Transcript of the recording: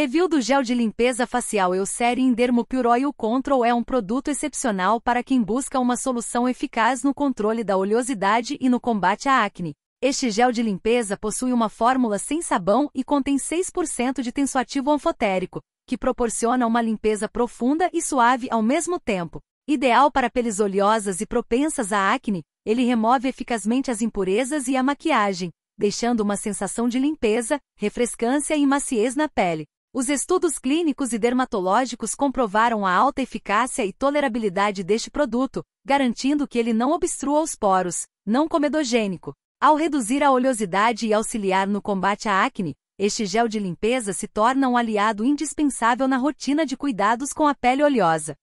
Review do gel de limpeza facial Eucerin Dermo Pure Oil Control é um produto excepcional para quem busca uma solução eficaz no controle da oleosidade e no combate à acne. Este gel de limpeza possui uma fórmula sem sabão e contém 6% de tensoativo anfotérico, que proporciona uma limpeza profunda e suave ao mesmo tempo. Ideal para peles oleosas e propensas à acne, ele remove eficazmente as impurezas e a maquiagem, deixando uma sensação de limpeza, refrescância e maciez na pele. Os estudos clínicos e dermatológicos comprovaram a alta eficácia e tolerabilidade deste produto, garantindo que ele não obstrua os poros, não comedogênico. Ao reduzir a oleosidade e auxiliar no combate à acne, este gel de limpeza se torna um aliado indispensável na rotina de cuidados com a pele oleosa.